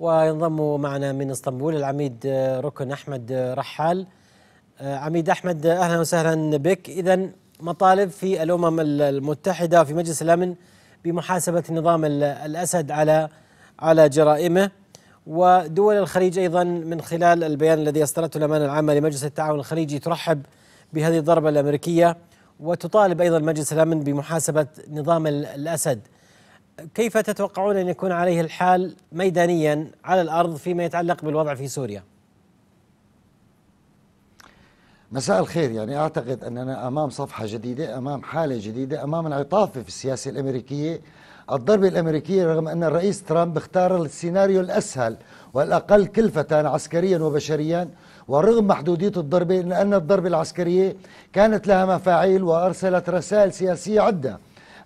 وينضم معنا من اسطنبول العميد آه، ركن احمد آه، رحال. آه، عميد احمد اهلا وسهلا بك، اذا مطالب في الامم المتحده في مجلس الامن بمحاسبه نظام الاسد على على جرائمه ودول الخليج ايضا من خلال البيان الذي اصدرته الامانه العامه لمجلس التعاون الخليجي ترحب بهذه الضربه الامريكيه وتطالب ايضا مجلس الامن بمحاسبه نظام الاسد. كيف تتوقعون أن يكون عليه الحال ميدانيا على الأرض فيما يتعلق بالوضع في سوريا مساء الخير يعني أعتقد أننا أمام صفحة جديدة أمام حالة جديدة أمام انعطاف في السياسة الأمريكية الضربة الأمريكية رغم أن الرئيس ترامب اختار السيناريو الأسهل والأقل كلفة عسكريا وبشريا ورغم محدودية الضربة لأن الضربة العسكرية كانت لها مفاعيل وأرسلت رسائل سياسية عدة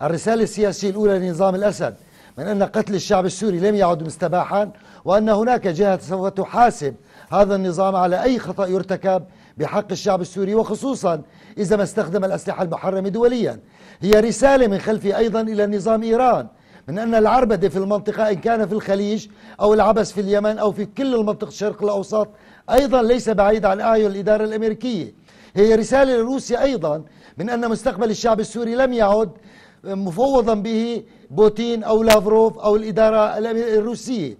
الرسالة السياسية الأولى لنظام الأسد من أن قتل الشعب السوري لم يعد مستباحا وأن هناك جهة سوف تحاسب هذا النظام على أي خطأ يرتكب بحق الشعب السوري وخصوصا إذا ما استخدم الأسلحة المحرمة دوليا هي رسالة من خلفي أيضا إلى نظام إيران من أن العربدة في المنطقة إن كان في الخليج أو العبث في اليمن أو في كل المنطقة الشرق الأوسط أيضا ليس بعيد عن أعين الإدارة الأمريكية هي رسالة لروسيا أيضا من أن مستقبل الشعب السوري لم يعد مفوضا به بوتين أو لافروف أو الإدارة الروسية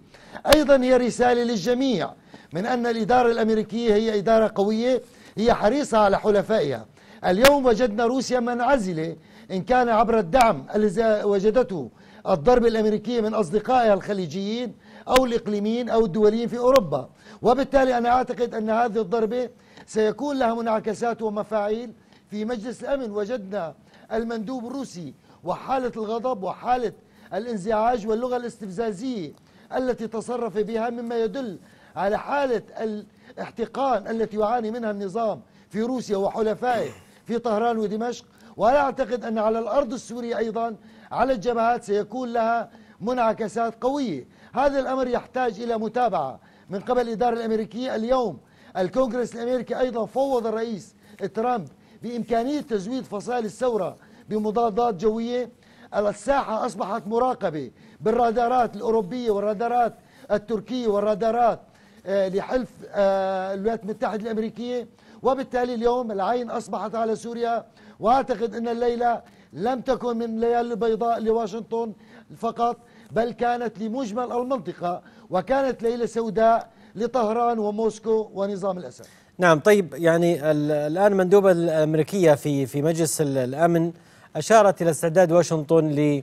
أيضا هي رسالة للجميع من أن الإدارة الأمريكية هي إدارة قوية هي حريصة على حلفائها اليوم وجدنا روسيا منعزلة إن كان عبر الدعم الذي وجدته الضرب الأمريكية من أصدقائها الخليجيين أو الإقليميين أو الدوليين في أوروبا وبالتالي أنا أعتقد أن هذه الضربة سيكون لها منعكسات ومفاعيل في مجلس الأمن وجدنا المندوب الروسي وحالة الغضب وحالة الانزعاج واللغة الاستفزازية التي تصرف بها مما يدل على حالة الاحتقان التي يعاني منها النظام في روسيا وحلفائه في طهران ودمشق ولا أعتقد أن على الأرض السورية أيضا على الجبهات سيكون لها منعكسات قوية هذا الأمر يحتاج إلى متابعة من قبل الإدارة الأمريكية اليوم الكونغرس الأمريكي أيضا فوض الرئيس ترامب بإمكانية تزويد فصائل الثورة بمضادات جوية الساحة أصبحت مراقبة بالرادارات الأوروبية والرادارات التركية والرادارات آه، لحلف آه، الولايات المتحدة الأمريكية وبالتالي اليوم العين أصبحت على سوريا وأعتقد أن الليلة لم تكن من الليالي البيضاء لواشنطن فقط بل كانت لمجمل المنطقة وكانت ليلة سوداء لطهران وموسكو ونظام الأسد نعم طيب يعني الآن مندوبة الأمريكية في في مجلس الأمن أشارت إلى استعداد واشنطن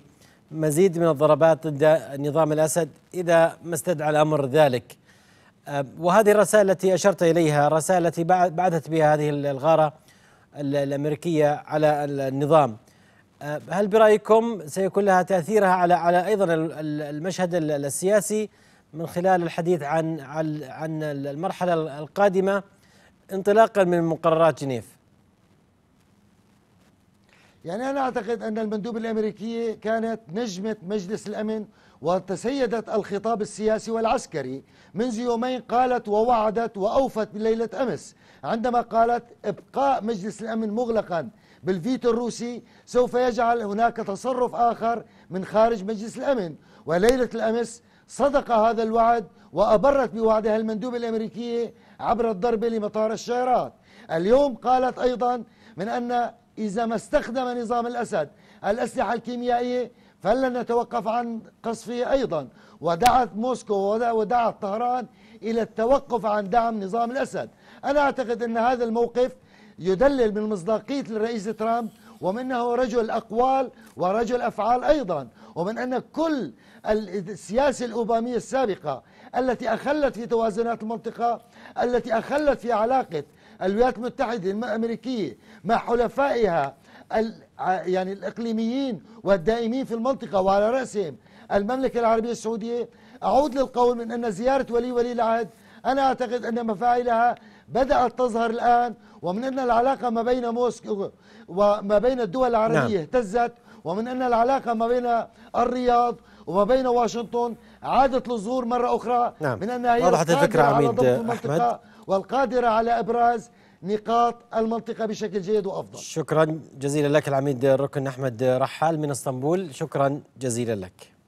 لمزيد من الضربات ضد نظام الأسد إذا ما استدعى الأمر ذلك وهذه الرسالة التي أشرت إليها الرسالة التي بعثت بها هذه الغارة الأمريكية على النظام هل برأيكم سيكون لها تأثيرها على على أيضا المشهد السياسي من خلال الحديث عن عن المرحلة القادمة انطلاقا من مقررات جنيف؟ يعني أنا أعتقد أن المندوب الأمريكية كانت نجمة مجلس الأمن وتسيدت الخطاب السياسي والعسكري منذ يومين قالت ووعدت وأوفت بليلة أمس عندما قالت إبقاء مجلس الأمن مغلقا بالفيتو الروسي سوف يجعل هناك تصرف آخر من خارج مجلس الأمن وليلة الأمس صدق هذا الوعد وأبرت بوعدها المندوبة الأمريكية عبر الضربة لمطار الشيرات اليوم قالت أيضا من أن إذا ما استخدم نظام الأسد الأسلحة الكيميائية فلن نتوقف عن قصفه أيضا ودعت موسكو ودعت طهران إلى التوقف عن دعم نظام الأسد أنا أعتقد أن هذا الموقف يدلل من مصداقية الرئيس ترامب ومنه رجل أقوال ورجل أفعال أيضا ومن أن كل السياسة الأوبامية السابقة التي أخلت في توازنات المنطقة التي أخلت في علاقة الولايات المتحدة الأمريكية مع حلفائها يعني الإقليميين والدائمين في المنطقة وعلى رأسهم المملكة العربية السعودية أعود للقول من أن زيارة ولي ولي العهد أنا أعتقد أن مفاعلها بدأت تظهر الآن ومن أن العلاقة ما بين موسكو وما بين الدول العربية نعم. اهتزت ومن أن العلاقة ما بين الرياض وما بين واشنطن عادت للظهور مرة أخرى نعم. من أنها هي الفكرة عميد أحمد والقادرة على إبراز نقاط المنطقة بشكل جيد وأفضل شكرا جزيلا لك العميد الركن أحمد رحال من اسطنبول شكرا جزيلا لك